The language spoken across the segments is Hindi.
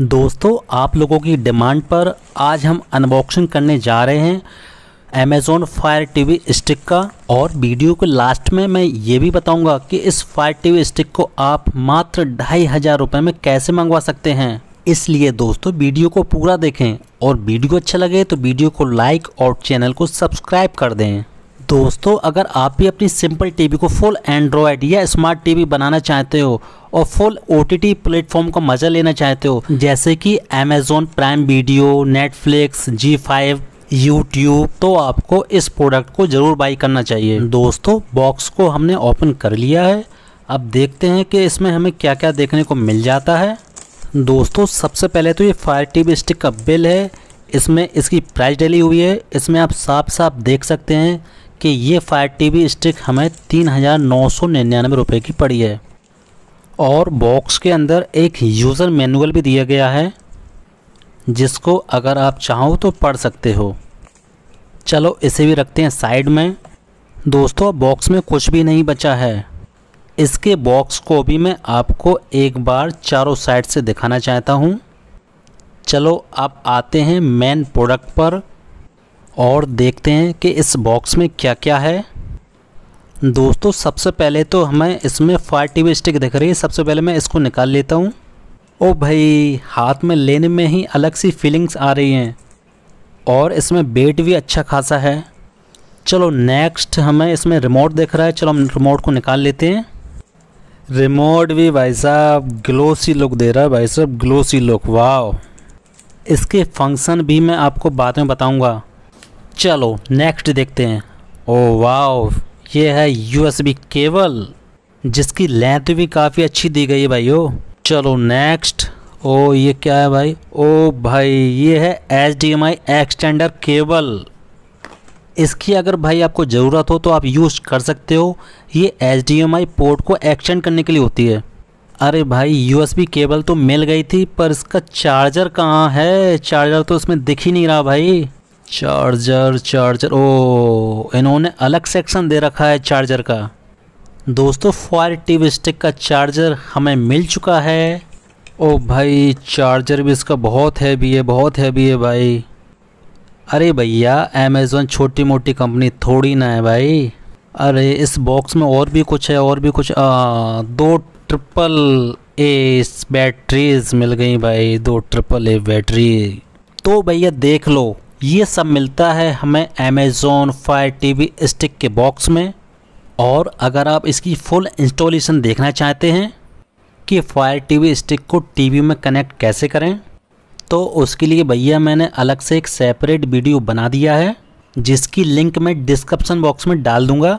दोस्तों आप लोगों की डिमांड पर आज हम अनबॉक्सिंग करने जा रहे हैं अमेज़ोन फायर टीवी स्टिक का और वीडियो के लास्ट में मैं ये भी बताऊंगा कि इस फायर टीवी स्टिक को आप मात्र ढाई हज़ार रुपये में कैसे मंगवा सकते हैं इसलिए दोस्तों वीडियो को पूरा देखें और वीडियो अच्छा लगे तो वीडियो को लाइक और चैनल को सब्सक्राइब कर दें दोस्तों अगर आप भी अपनी सिंपल टीवी को फुल एंड्रॉयड या स्मार्ट टीवी बनाना चाहते हो और फुल ओ टी प्लेटफॉर्म का मजा लेना चाहते हो जैसे कि Amazon Prime Video Netflix Zee five YouTube तो आपको इस प्रोडक्ट को ज़रूर बाई करना चाहिए दोस्तों बॉक्स को हमने ओपन कर लिया है अब देखते हैं कि इसमें हमें क्या क्या देखने को मिल जाता है दोस्तों सबसे पहले तो ये फायर टीवी स्टिक का बिल है इसमें इसकी प्राइस डली हुई है इसमें आप साफ साफ देख सकते हैं कि ये फायर टीवी स्टिक हमें तीन हज़ार नौ सौ निन्यानवे रुपये की पड़ी है और बॉक्स के अंदर एक यूज़र मैनुअल भी दिया गया है जिसको अगर आप चाहो तो पढ़ सकते हो चलो इसे भी रखते हैं साइड में दोस्तों बॉक्स में कुछ भी नहीं बचा है इसके बॉक्स को भी मैं आपको एक बार चारों साइड से दिखाना चाहता हूँ चलो अब आते हैं मेन प्रोडक्ट पर और देखते हैं कि इस बॉक्स में क्या क्या है दोस्तों सबसे पहले तो हमें इसमें फायर टी स्टिक दिख रही है सबसे पहले मैं इसको निकाल लेता हूँ ओ भाई हाथ में लेने में ही अलग सी फीलिंग्स आ रही हैं और इसमें बेट भी अच्छा खासा है चलो नेक्स्ट हमें इसमें रिमोट दिख रहा है चलो हम रिमोट को निकाल लेते हैं रिमोट भी भाई साहब ग्लोसी लुक दे रहा है भाई साहब ग्लोसी लुक वाह इसके फंक्शन भी मैं आपको बाद में बताऊंगा चलो नेक्स्ट देखते हैं ओ वाओ ये है यूएसबी केबल जिसकी लेंथ भी काफ़ी अच्छी दी गई है भाई ओ चलो नेक्स्ट ओ ये क्या है भाई ओ भाई ये है H D M I extender cable इसकी अगर भाई आपको ज़रूरत हो तो आप यूज़ कर सकते हो ये H D M I port को एक्सटेंड करने के लिए होती है अरे भाई यू एस बी केबल तो मिल गई थी पर इसका चार्जर कहाँ है चार्जर तो इसमें दिख ही नहीं रहा भाई चार्जर चार्जर ओ इन्होंने अलग सेक्शन दे रखा है चार्जर का दोस्तों फायर टिप स्टिक का चार्जर हमें मिल चुका है ओ भाई चार्जर भी इसका बहुत हैवी है बहुत हैवी है भाई अरे भैया अमेज़ोन छोटी मोटी कंपनी थोड़ी ना है भाई अरे इस बॉक्स में और भी कुछ है और भी कुछ आ, दो ट्रिपल ए बैटरीज मिल गई भाई दो ट्रिपल ए बैटरी तो भैया देख लो ये सब मिलता है हमें Amazon फायर TV Stick के बॉक्स में और अगर आप इसकी फुल इंस्टॉलेशन देखना चाहते हैं कि फायर TV Stick को टीवी में कनेक्ट कैसे करें तो उसके लिए भैया मैंने अलग से एक सेपरेट वीडियो बना दिया है जिसकी लिंक मैं डिस्क्रिप्सन बॉक्स में डाल दूंगा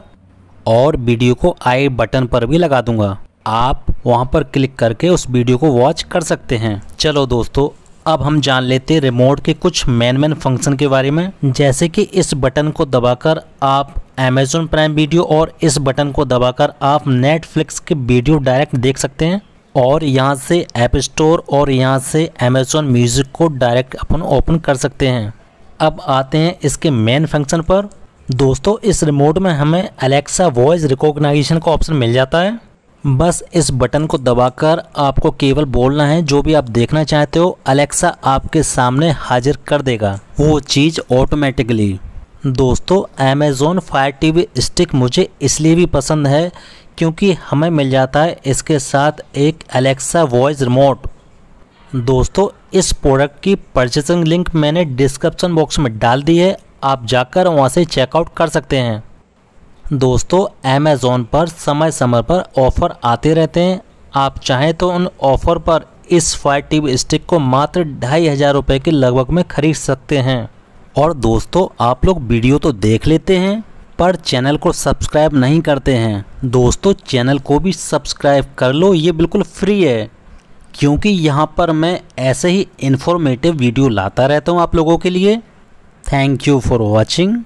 और वीडियो को आई बटन पर भी लगा दूंगा आप वहां पर क्लिक करके उस वीडियो को वॉच कर सकते हैं चलो दोस्तों अब हम जान लेते रिमोट के कुछ मेन मैन फंक्शन के बारे में जैसे कि इस बटन को दबाकर आप Amazon प्राइम वीडियो और इस बटन को दबाकर आप नेटफ्लिक्स के वीडियो डायरेक्ट देख सकते हैं और यहाँ से App स्टोर और यहाँ से Amazon म्यूज़िक को डायरेक्ट अपन ओपन कर सकते हैं अब आते हैं इसके मेन फंक्शन पर दोस्तों इस रिमोट में हमें अलेक्सा वॉइस रिकॉग्नाइजेशन का ऑप्शन मिल जाता है बस इस बटन को दबाकर आपको केवल बोलना है जो भी आप देखना चाहते हो अलेक्सा आपके सामने हाजिर कर देगा वो चीज़ ऑटोमेटिकली दोस्तों अमेज़ोन फायर टीवी स्टिक मुझे इसलिए भी पसंद है क्योंकि हमें मिल जाता है इसके साथ एक अलेक्सा वॉइस रिमोट दोस्तों इस प्रोडक्ट की परचेसिंग लिंक मैंने डिस्क्रिप्शन बॉक्स में डाल दी है आप जाकर वहाँ से चेकआउट कर सकते हैं दोस्तों अमेज़ोन पर समय समय पर ऑफ़र आते रहते हैं आप चाहें तो उन ऑफ़र पर इस फायर टिप स्टिक को मात्र ढाई हज़ार रुपये के लगभग में ख़रीद सकते हैं और दोस्तों आप लोग वीडियो तो देख लेते हैं पर चैनल को सब्सक्राइब नहीं करते हैं दोस्तों चैनल को भी सब्सक्राइब कर लो ये बिल्कुल फ्री है क्योंकि यहाँ पर मैं ऐसे ही इन्फॉर्मेटिव वीडियो लाता रहता हूँ आप लोगों के लिए थैंक यू फॉर वॉचिंग